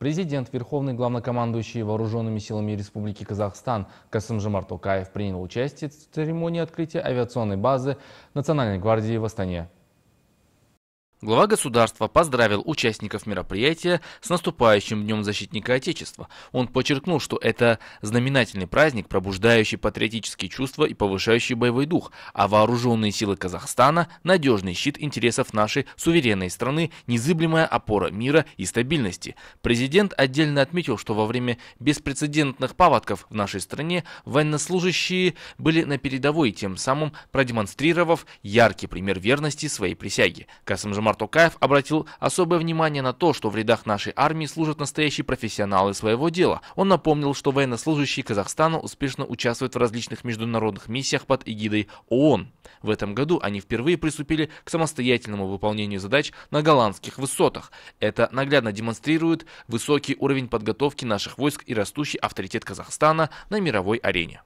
Президент, Верховный главнокомандующий Вооруженными силами Республики Казахстан Касымжимар Токаев принял участие в церемонии открытия авиационной базы Национальной гвардии в Астане. Глава государства поздравил участников мероприятия с наступающим Днем Защитника Отечества. Он подчеркнул, что это знаменательный праздник, пробуждающий патриотические чувства и повышающий боевой дух, а вооруженные силы Казахстана – надежный щит интересов нашей суверенной страны, незыблемая опора мира и стабильности. Президент отдельно отметил, что во время беспрецедентных паводков в нашей стране военнослужащие были на передовой, тем самым продемонстрировав яркий пример верности своей присяги. Касым Жамар Мартукаев обратил особое внимание на то, что в рядах нашей армии служат настоящие профессионалы своего дела. Он напомнил, что военнослужащие Казахстана успешно участвуют в различных международных миссиях под эгидой ООН. В этом году они впервые приступили к самостоятельному выполнению задач на голландских высотах. Это наглядно демонстрирует высокий уровень подготовки наших войск и растущий авторитет Казахстана на мировой арене.